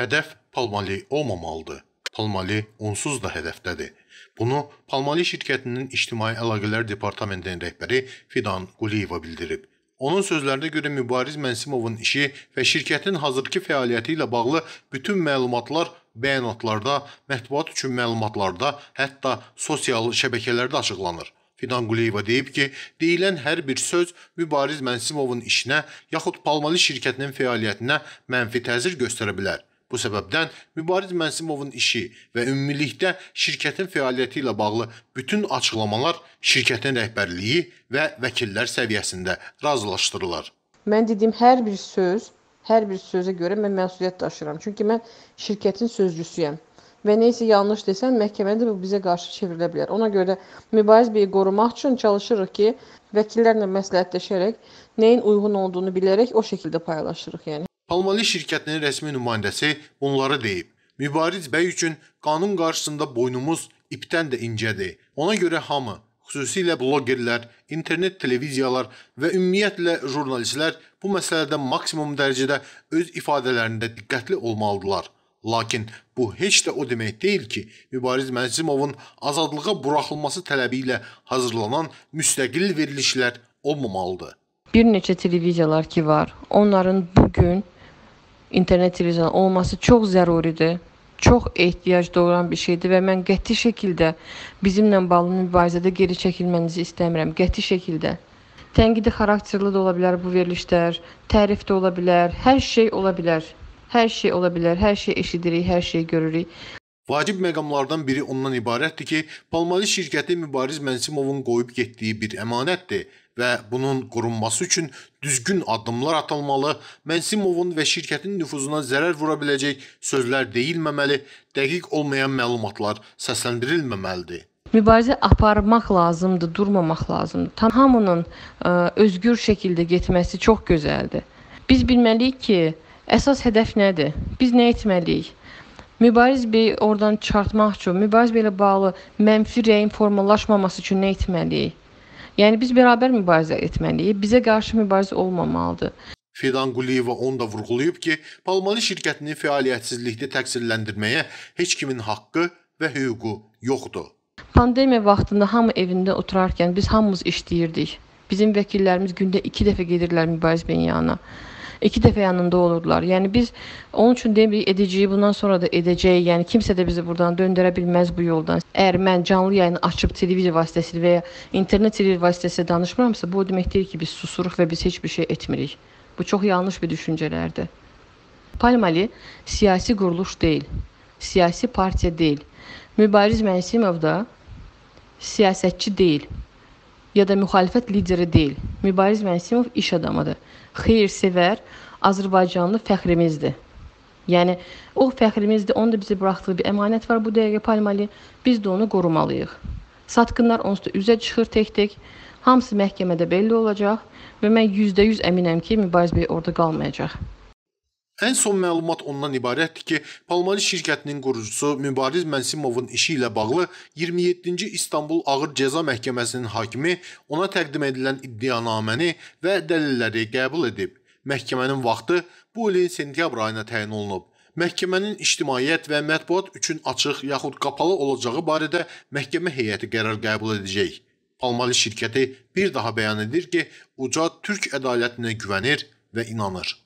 Hədəf palmali olmamalıdır. Palmali onsuz da hədəfdədir. Bunu Palmali şirkətinin İctimai Əlaqələr Departamentinin rəhbəri Fidan Quliyeva bildirib. Onun sözlərinə görə Mübariz Mənsimovun işi və şirkətin hazırki fəaliyyəti ilə bağlı bütün məlumatlar bəyanatlarda, mətbuat üçün məlumatlarda, hətta sosial şəbəkələrdə açıqlanır. Fidan Quliyeva deyib ki, deyilən hər bir söz Mübariz Mənsimovun işinə yaxud Palmali şirkətinin fəaliyyətinə mənfi təsir göstərə bilər. Bu səbəbdən Mübariz Mənsimovun işi və ümumilikdə şirkətin fəaliyyəti ilə bağlı bütün açıqlamalar şirkətin rəhbərliyi və vəkillər səviyyəsində razılaşdırılır. Mən dediyim hər bir söz, hər bir sözə görə mən məsuliyyət daşıyıram. Çünki mən şirkətin sözcüsüyəm və nə isə yanlış desən, məhkəmədə bu bizə qarşı çevrilə bilər. Ona görə də Mübariz bəyi qorumaq üçün çalışırıq ki, vəkillərlə məsləhətləşərək nəyin uyğun olduğunu bilərək o şəkildə paylaşırıq. Yəni Palmolive şirkətinin rəsmi nümayəndəsi bunları deyib. Mübariz bəy üçün qanun qarşısında boynumuz ipdən də incədir. Ona görə hamı, xüsusilə bloqerlər, internet televiziyalar və ümumiyyətlə jurnalistlər bu məsələdə maksimum dərəcədə öz ifadələrində diqqətli olmalıdırlar. Lakin bu heç də o demək deyil ki, Mübariz Mənzimovun azadlığa buraxılması tələbi ilə hazırlanan müstəqil verilişlər olmamalıdır. Bir neçə televiziyalar ki var, onların bu gün İnternet televizorun olması çox zəruridir, çox ehtiyac doğuran bir şeydir və mən qəti şəkildə bizimlə bağlı mübarizədə geri çəkilmənizi istəmirəm, qəti şəkildə. Tənqidi xarakterli də ola bilər bu verilişlər, tərif də ola bilər, hər şey ola bilər. Hər şey ola bilər, hər şey eşidirik, hər şey görürük. Vacib məqamlardan biri ondan ibarətdir ki, Palmalis şirkəti Mübariz Mənsimovun qoyub getdiyi bir əmanətdir və bunun qorunması üçün düzgün addımlar atılmalı, Mənsimovun və şirkətin nüfuzuna zərər vura biləcək sözlər deyilməməli, dəqiq olmayan məlumatlar səsləndirilməməlidir. Mübarizə aparmaq lazımdır, durmamaq lazımdır. Tam hamının ə, e, özgür şəkildə getməsi çox gözəldir. Biz bilməliyik ki, əsas hədəf nədir? Biz nə etməliyik? Mübariz bey oradan çıxartmaq üçün, mübariz belə bağlı mənfi rəyin formalaşmaması üçün nə etməliyik? Yəni biz bərabər mübarizə etməliyik. Bizə qarşı mübarizə olmamalıdır. Fidan Quliyeva onu da vurğulayıb ki, Palmalı şirkətini fəaliyyətsizlikdə təqsirləndirməyə heç kimin haqqı və hüququ yoxdur. Pandemiya vaxtında hamı evində oturarkən biz hamımız işləyirdik. Bizim vəkillərimiz gündə 2 dəfə gedirlər mübarizə binyanına iki dəfə yanında olurdular. Yəni biz onun üçün deyirik edəcəyik, bundan sonra da edəcəyik. Yəni kimsə də bizi buradan döndərə bilməz bu yoldan. Əgər mən canlı yayını açıb televiziya vasitəsilə və ya internet televiziya vasitəsilə danışmıramsa, bu o demək deyil ki, biz susuruq və biz heç bir şey etmirik. Bu çox yanlış bir düşüncələrdir. Palmali siyasi quruluş deyil, siyasi partiya deyil. Mübariz Məsimov da siyasətçi deyil ya da müxalifət lideri deyil. Mübariz Məsimov iş adamıdır. Xeyir-sevər Azərbaycanlı fəxrimizdir. Yəni o fəxrimizdir. Onun da bizə buraxdığı bir əmanət var bu dəqiqə Palmali. Biz də onu qorumalıyıq. Satqınlar onsuz da üzə çıxır tək-tək. Hamısı məhkəmədə belli olacaq və mən %100 əminəm ki, Mübariz bəy orada qalmayacaq. Ən son məlumat ondan ibarətdir ki, Palmari şirkətinin qurucusu Mübariz Mənsimovun işi ilə bağlı 27-ci İstanbul Ağır Cəza Məhkəməsinin hakimi ona təqdim edilən iddianaməni və dəlilləri qəbul edib. Məhkəmənin vaxtı bu ilin sentyabr ayına təyin olunub. Məhkəmənin ictimaiyyət və mətbuat üçün açıq yaxud qapalı olacağı barədə məhkəmə heyəti qərar qəbul edəcək. Palmari şirkəti bir daha bəyan edir ki, uca türk ədalətinə güvənir və inanır.